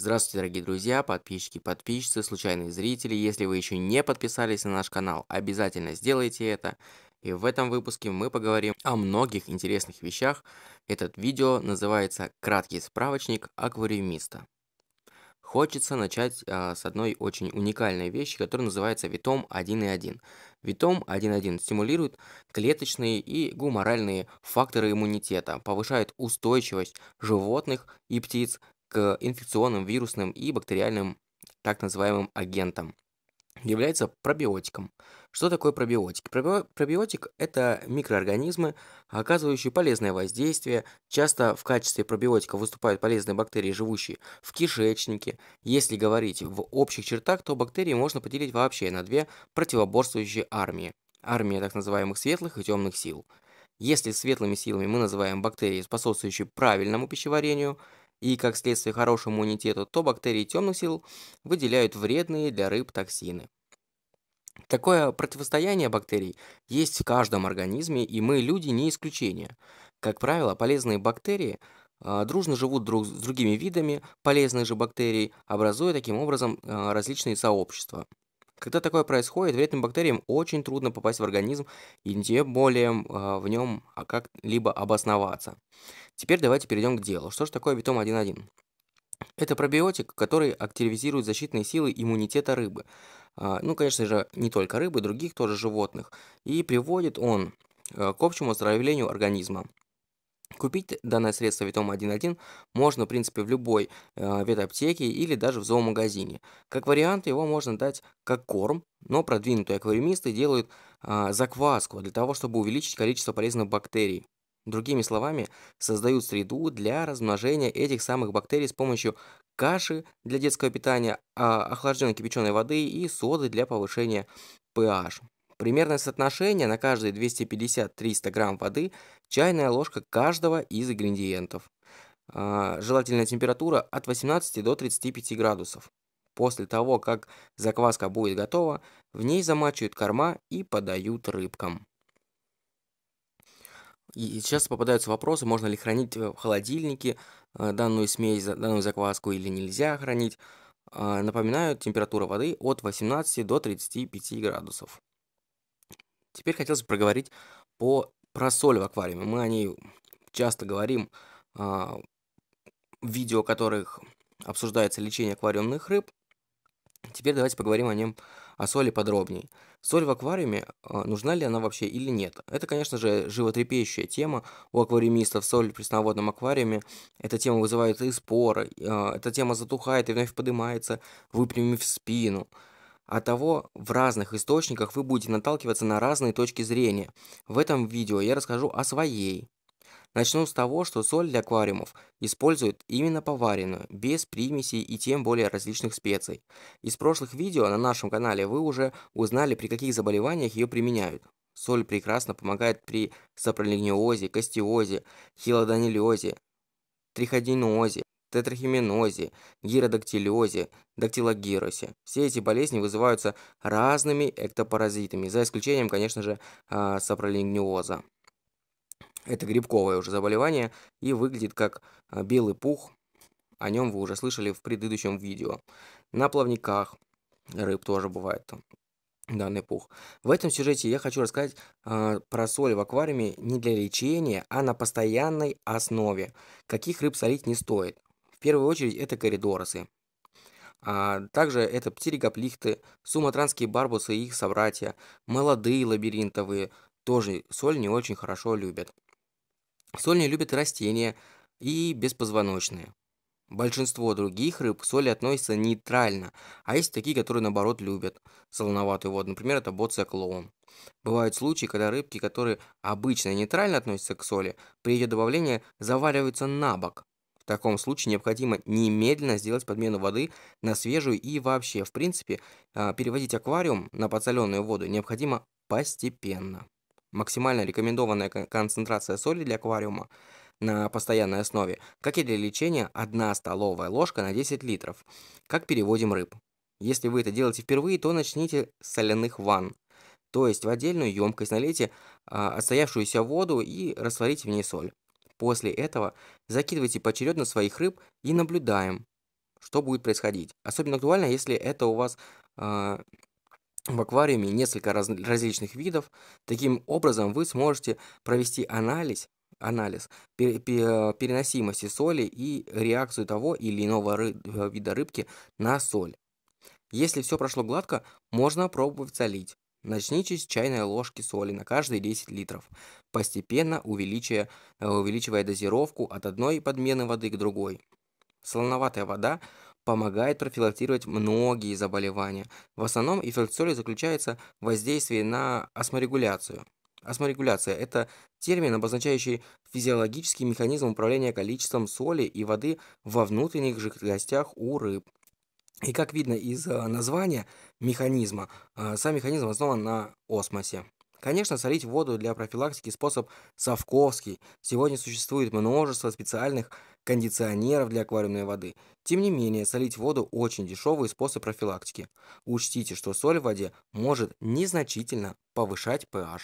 Здравствуйте, дорогие друзья, подписчики, подписчицы, случайные зрители. Если вы еще не подписались на наш канал, обязательно сделайте это. И в этом выпуске мы поговорим о многих интересных вещах. Этот видео называется «Краткий справочник аквариумиста». Хочется начать э, с одной очень уникальной вещи, которая называется витом 1.1. Витом 1.1 стимулирует клеточные и гуморальные факторы иммунитета, повышает устойчивость животных и птиц к инфекционным вирусным и бактериальным так называемым агентам. Является пробиотиком. Что такое пробиотик? пробиотик – это микроорганизмы, оказывающие полезное воздействие. Часто в качестве пробиотика выступают полезные бактерии, живущие в кишечнике. Если говорить в общих чертах, то бактерии можно поделить вообще на две противоборствующие армии. Армия так называемых светлых и темных сил. Если светлыми силами мы называем бактерии, способствующие правильному пищеварению – и, как следствие хорошему иммунитету, то бактерии темных сил выделяют вредные для рыб токсины. Такое противостояние бактерий есть в каждом организме, и мы, люди, не исключение. Как правило, полезные бактерии э, дружно живут друг с другими видами, полезные же бактерии образуя таким образом э, различные сообщества – когда такое происходит, вредным бактериям очень трудно попасть в организм и тем более э, в нем а как-либо обосноваться. Теперь давайте перейдем к делу. Что же такое битом 1.1? Это пробиотик, который активизирует защитные силы иммунитета рыбы. Э, ну, конечно же, не только рыбы, других тоже животных. И приводит он а, к общему оздоровлению организма. Купить данное средство Витома 1.1 можно, в принципе, в любой э, ветаптеке или даже в зоомагазине. Как вариант, его можно дать как корм, но продвинутые аквариумисты делают э, закваску для того, чтобы увеличить количество полезных бактерий. Другими словами, создают среду для размножения этих самых бактерий с помощью каши для детского питания, а, охлажденной кипяченой воды и соды для повышения pH. Примерное соотношение на каждые 250-300 грамм воды чайная ложка каждого из ингредиентов. А, Желательная температура от 18 до 35 градусов. После того, как закваска будет готова, в ней замачивают корма и подают рыбкам. И сейчас попадаются вопросы, можно ли хранить э, в холодильнике э, данную смесь, данную закваску или нельзя хранить. А, Напоминаю, температура воды от 18 до 35 градусов. Теперь хотелось бы проговорить по, про соль в аквариуме. Мы о ней часто говорим а, в видео, в которых обсуждается лечение аквариумных рыб. Теперь давайте поговорим о нем, о соли подробнее. Соль в аквариуме, а, нужна ли она вообще или нет? Это, конечно же, животрепещущая тема у аквариумистов. Соль в пресноводном аквариуме, эта тема вызывает и споры, а, эта тема затухает и вновь поднимается, выпрямив спину а того в разных источниках вы будете наталкиваться на разные точки зрения. В этом видео я расскажу о своей. Начну с того, что соль для аквариумов используют именно поваренную, без примесей и тем более различных специй. Из прошлых видео на нашем канале вы уже узнали, при каких заболеваниях ее применяют. Соль прекрасно помогает при сапролигниозе, костеозе, хилодонилиозе, триходинозе, тетрахименозе, гиродактилиозе, дактилогиросе. Все эти болезни вызываются разными эктопаразитами, за исключением, конечно же, а, сапролингниоза. Это грибковое уже заболевание и выглядит как а, белый пух. О нем вы уже слышали в предыдущем видео. На плавниках рыб тоже бывает данный пух. В этом сюжете я хочу рассказать э, про соль в аквариуме не для лечения, а на постоянной основе. Каких рыб солить не стоит? В первую очередь это коридоросы. А также это птиригоплихты, суматранские барбусы и их собратья, молодые лабиринтовые, тоже соль не очень хорошо любят. Соль не любят растения и беспозвоночные. Большинство других рыб к соли относятся нейтрально, а есть такие, которые наоборот любят солоноватую воду, например, это боция клоун. Бывают случаи, когда рыбки, которые обычно нейтрально относятся к соли, при ее добавлении завариваются на бок, в таком случае необходимо немедленно сделать подмену воды на свежую и вообще, в принципе, а, переводить аквариум на подсоленную воду необходимо постепенно. Максимально рекомендованная концентрация соли для аквариума на постоянной основе, как и для лечения, 1 столовая ложка на 10 литров. Как переводим рыб? Если вы это делаете впервые, то начните с соляных ванн. То есть в отдельную емкость налейте э, отстоявшуюся воду и растворите в ней соль. После этого закидывайте поочередно своих рыб и наблюдаем, что будет происходить. Особенно актуально, если это у вас э, в аквариуме несколько раз, различных видов. Таким образом вы сможете провести анализ, анализ пер, пер, переносимости соли и реакцию того или иного ры, э, вида рыбки на соль. Если все прошло гладко, можно пробовать солить. Начните с чайной ложки соли на каждые 10 литров, постепенно увеличивая, увеличивая дозировку от одной подмены воды к другой. Солоноватая вода помогает профилактировать многие заболевания. В основном эффект соли заключается в воздействии на осморегуляцию. Осморегуляция – это термин, обозначающий физиологический механизм управления количеством соли и воды во внутренних жидкостях у рыб. И как видно из э, названия механизма, э, сам механизм основан на осмосе. Конечно, солить воду для профилактики способ совковский. Сегодня существует множество специальных кондиционеров для аквариумной воды. Тем не менее, солить воду очень дешевый способ профилактики. Учтите, что соль в воде может незначительно повышать pH.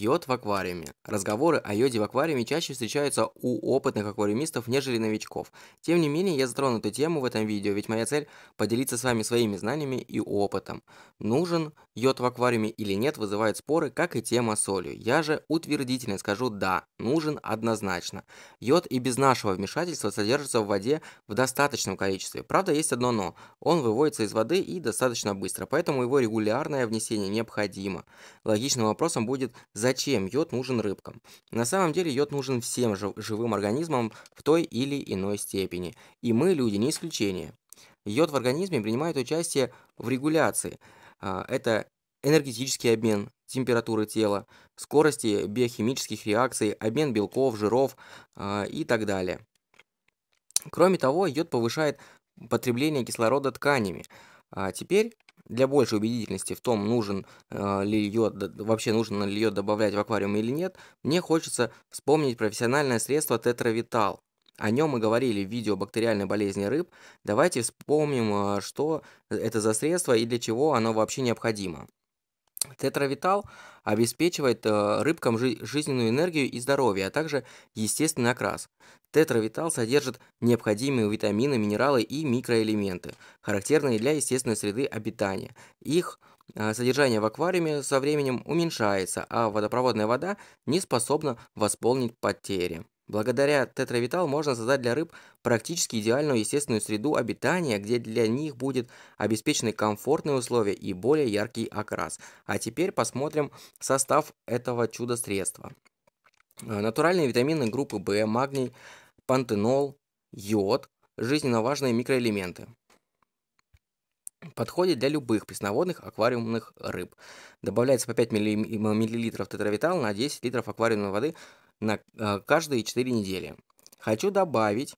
Йод в аквариуме. Разговоры о йоде в аквариуме чаще встречаются у опытных аквариумистов, нежели новичков. Тем не менее, я затрону эту тему в этом видео, ведь моя цель – поделиться с вами своими знаниями и опытом. Нужен йод в аквариуме или нет вызывает споры, как и тема солью. Я же утвердительно скажу «да», нужен однозначно. Йод и без нашего вмешательства содержится в воде в достаточном количестве. Правда, есть одно «но». Он выводится из воды и достаточно быстро, поэтому его регулярное внесение необходимо. Логичным вопросом будет за зачем йод нужен рыбкам. На самом деле йод нужен всем жив живым организмам в той или иной степени. И мы, люди, не исключение. Йод в организме принимает участие в регуляции. А, это энергетический обмен, температуры тела, скорости биохимических реакций, обмен белков, жиров а, и так далее. Кроме того, йод повышает потребление кислорода тканями. А теперь для большей убедительности в том, нужен э, ли ее, вообще нужно ли ее добавлять в аквариум или нет, мне хочется вспомнить профессиональное средство тетравитал. О нем мы говорили в видео бактериальной болезни рыб. Давайте вспомним, э, что это за средство и для чего оно вообще необходимо. Тетравитал обеспечивает э, рыбкам жи жизненную энергию и здоровье, а также естественный окрас. Тетравитал содержит необходимые витамины, минералы и микроэлементы, характерные для естественной среды обитания. Их э, содержание в аквариуме со временем уменьшается, а водопроводная вода не способна восполнить потери. Благодаря тетравитал можно создать для рыб практически идеальную естественную среду обитания, где для них будет обеспечены комфортные условия и более яркий окрас. А теперь посмотрим состав этого чудо-средства. Э, натуральные витамины группы В, магний, пантенол, йод, жизненно важные микроэлементы. Подходит для любых пресноводных аквариумных рыб. Добавляется по 5 мл тетравитал на 10 литров аквариумной воды на э, каждые 4 недели. Хочу добавить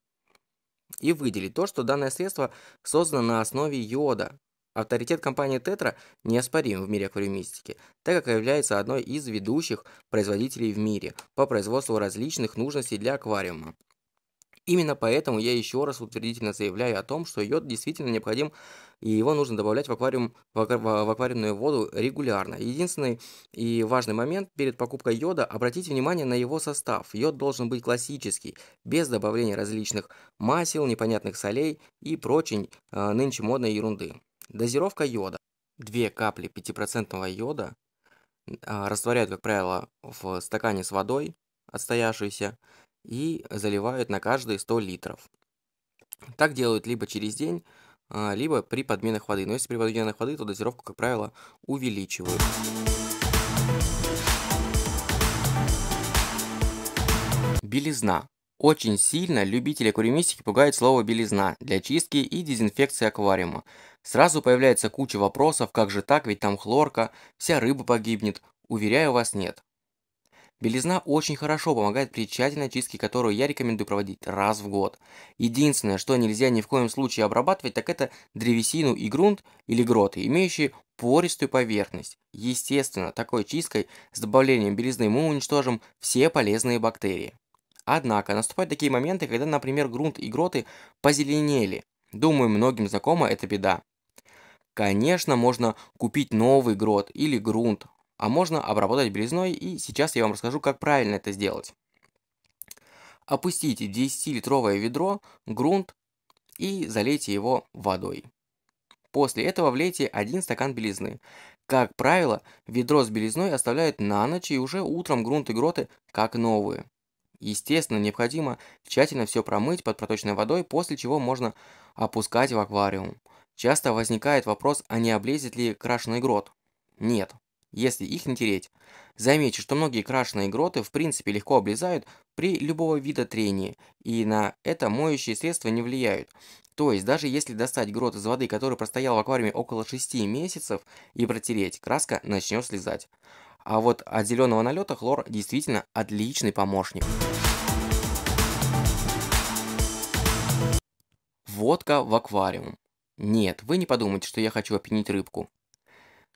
и выделить то, что данное средство создано на основе йода. Авторитет компании Тетра неоспорим в мире аквариумистики, так как является одной из ведущих производителей в мире по производству различных нужностей для аквариума. Именно поэтому я еще раз утвердительно заявляю о том, что йод действительно необходим, и его нужно добавлять в, аквариум, в аквариумную воду регулярно. Единственный и важный момент перед покупкой йода – обратите внимание на его состав. Йод должен быть классический, без добавления различных масел, непонятных солей и прочей э, нынче модной ерунды. Дозировка йода. Две капли 5% йода э, растворяют, как правило, в стакане с водой, отстоявшейся, и заливают на каждые 100 литров. Так делают либо через день, а, либо при подменах воды. Но если при подменах воды, то дозировку, как правило, увеличивают. Белизна. Очень сильно любители куремистики пугает слово «белизна» для чистки и дезинфекции аквариума. Сразу появляется куча вопросов, как же так, ведь там хлорка, вся рыба погибнет. Уверяю вас, нет. Белизна очень хорошо помогает при тщательной чистке, которую я рекомендую проводить раз в год. Единственное, что нельзя ни в коем случае обрабатывать, так это древесину и грунт или гроты, имеющие пористую поверхность. Естественно, такой чисткой с добавлением белизны мы уничтожим все полезные бактерии. Однако, наступают такие моменты, когда, например, грунт и гроты позеленели. Думаю, многим знакома эта беда. Конечно, можно купить новый грот или грунт, а можно обработать белизной, и сейчас я вам расскажу, как правильно это сделать. Опустите 10-литровое ведро, грунт и залейте его водой. После этого влейте один стакан белизны. Как правило, ведро с белизной оставляют на ночь и уже утром грунт и гроты как новые. Естественно, необходимо тщательно все промыть под проточной водой, после чего можно опускать в аквариум. Часто возникает вопрос, а не облезет ли крашеный грот. Нет, если их натереть. Заметьте, что многие крашеные гроты в принципе легко облезают при любого вида трения, и на это моющие средства не влияют. То есть, даже если достать грот из воды, который простоял в аквариуме около 6 месяцев, и протереть, краска начнет слезать. А вот от зеленого налета хлор действительно отличный помощник. Водка в аквариум. Нет, вы не подумайте, что я хочу опьянить рыбку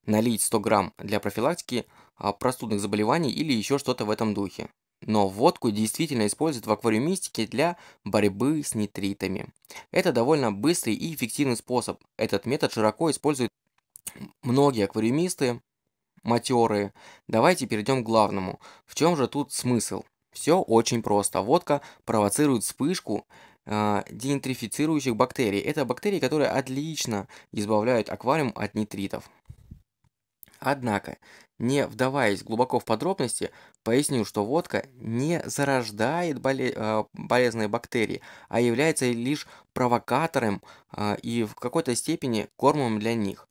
налить 100 грамм для профилактики а, простудных заболеваний или еще что-то в этом духе. Но водку действительно используют в аквариумистике для борьбы с нитритами. Это довольно быстрый и эффективный способ. Этот метод широко используют многие аквариумисты, матеры Давайте перейдем к главному. В чем же тут смысл? Все очень просто. Водка провоцирует вспышку э, а, дентрифицирующих бактерий. Это бактерии, которые отлично избавляют аквариум от нитритов. Однако, не вдаваясь глубоко в подробности, поясню, что водка не зарождает боле э, болезненные бактерии, а является лишь провокатором э, и в какой-то степени кормом для них.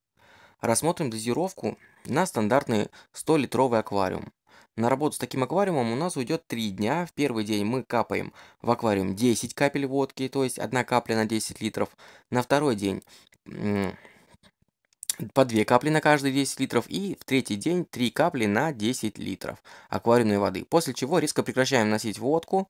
Рассмотрим дозировку на стандартный 100-литровый аквариум. На работу с таким аквариумом у нас уйдет 3 дня. В первый день мы капаем в аквариум 10 капель водки, то есть 1 капля на 10 литров. На второй день по 2 капли на каждые 10 литров и в третий день 3 капли на 10 литров аквариумной воды. После чего резко прекращаем носить водку.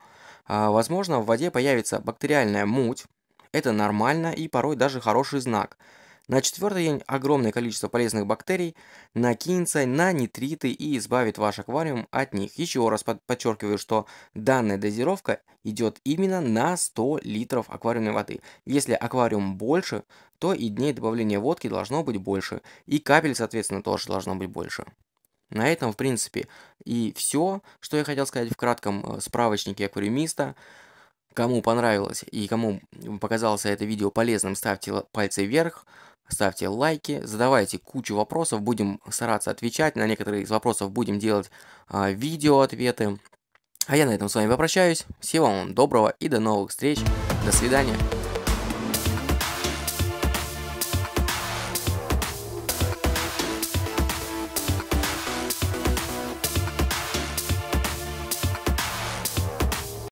А, возможно, в воде появится бактериальная муть. Это нормально и порой даже хороший знак – на четвертый день огромное количество полезных бактерий накинется на нитриты и избавит ваш аквариум от них. Еще раз подчеркиваю, что данная дозировка идет именно на 100 литров аквариумной воды. Если аквариум больше, то и дней добавления водки должно быть больше, и капель, соответственно, тоже должно быть больше. На этом, в принципе, и все, что я хотел сказать в кратком э, справочнике аквариумиста. Кому понравилось и кому показалось это видео полезным, ставьте пальцы вверх. Ставьте лайки, задавайте кучу вопросов, будем стараться отвечать. На некоторые из вопросов будем делать э, видео-ответы. А я на этом с вами попрощаюсь. Всего вам доброго и до новых встреч. До свидания.